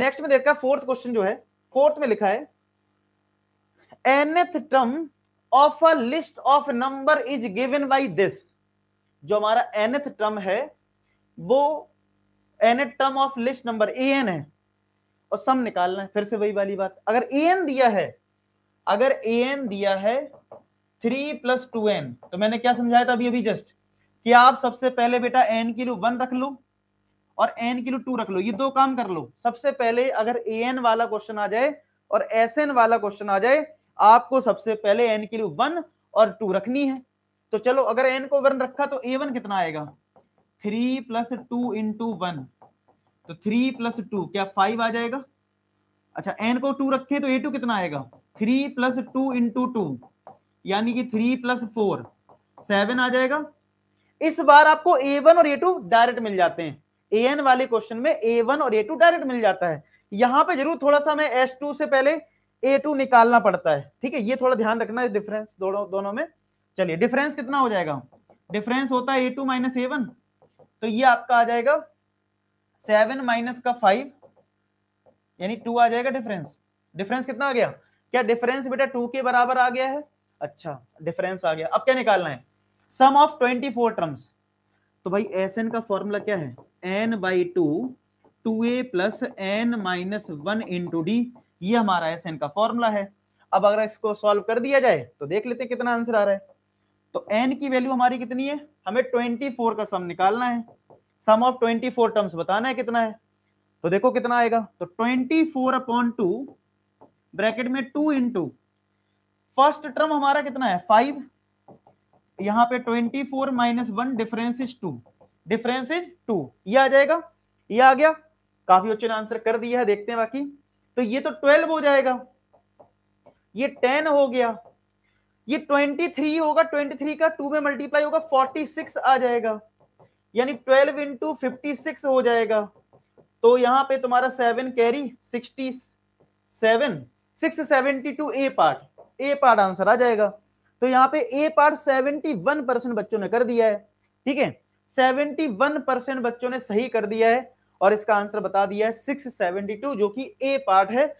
next में देखा fourth question जो है फोर्थ में लिखा है nth term of a list of number is given by this जो हमारा एनथ टर्म है वो nth term of list number A N है और सम निकालना है फिर से वही वाली बात अगर ए एन दिया है अगर ए एन दिया है थ्री प्लस टू एन तो मैंने क्या समझाया था अभी अभी जस्ट कि आप सबसे पहले बेटा एन की रू वन रख लो और एन किलो टू रख लो ये दो काम कर लो सबसे पहले अगर ए एन वाला क्वेश्चन आ जाए और एस एन वाला क्वेश्चन आ जाए आपको सबसे पहले एन किलो वन और टू रखनी है तो चलो अगर एन को वन रखा तो ए वन कितना आएगा three plus two into one तो थ्री प्लस टू क्या फाइव आ जाएगा अच्छा एन को टू रखे तो ए टू कितना आएगा three plus two into two यानी कि थ्री प्लस फोर सेवन आ जाएगा इस बार आपको ए वन और ए टू डायरेक्ट मिल जाते हैं ए एन वाले क्वेश्चन में ए वन और ए टू डायरेक्ट मिल जाता है यहां पे जरूर थोड़ा सा मैं एस टू से पहले ए टू निकालना पड़ता है ठीक है ये थोड़ा ध्यान रखना है डिफरेंस दोनों दोनों में चलिए डिफरेंस कितना हो जाएगा डिफरेंस होता है A two minus A one तो ये आपका आ जाएगा सेवन माइनस का फाइव यानी टू आ जाएगा डिफरेंस डिफरेंस कितना आ गया क्या डिफरेंस बेटा टू के बराबर आ गया है अच्छा डिफरेंस आ गया अब क्या निकालना है sum of twenty four terms तो भाई एस एन का फॉर्मूला क्या है N by two two A plus N minus one in two D ये हमारा एस एन का फॉर्मूला है अब अगर इसको सॉल्व कर दिया जाए तो देख लेते हैं कितना आंसर आ रहा है तो एन की वैल्यू हमारी कितनी है हमें ट्वेंटी फोर का सम निकालना है sum of twenty four terms बताना है कितना है तो देखो कितना आएगा तो twenty four upon two bracket में टू इंटू फर्स्ट टर्म हमारा कितना है फाइव यहां पे twenty four minus one difference is two difference is two ये आ जाएगा ये आ गया काफी बच्चों ने आंसर कर दिया है देखते हैं बाकी तो ये तो ट्वेल्व हो जाएगा ये टेन हो गया ये ट्वेंटी थ्री होगा ट्वेंटी थ्री का टू में मल्टीप्लाई होगा फोर्टी सिक्स आ जाएगा यानी ट्वेल्व इंटू फिफ्टी सिक्स हो जाएगा तो यहां पे तुम्हारा seven carry sixty seven six seventy two A part A part answer आ जाएगा तो यहाँ पे A part seventy one percent बच्चों ने कर दिया है ठीक है 71 परसेंट बच्चों ने सही कर दिया है और इसका आंसर बता दिया है 672 जो कि ए पार्ट है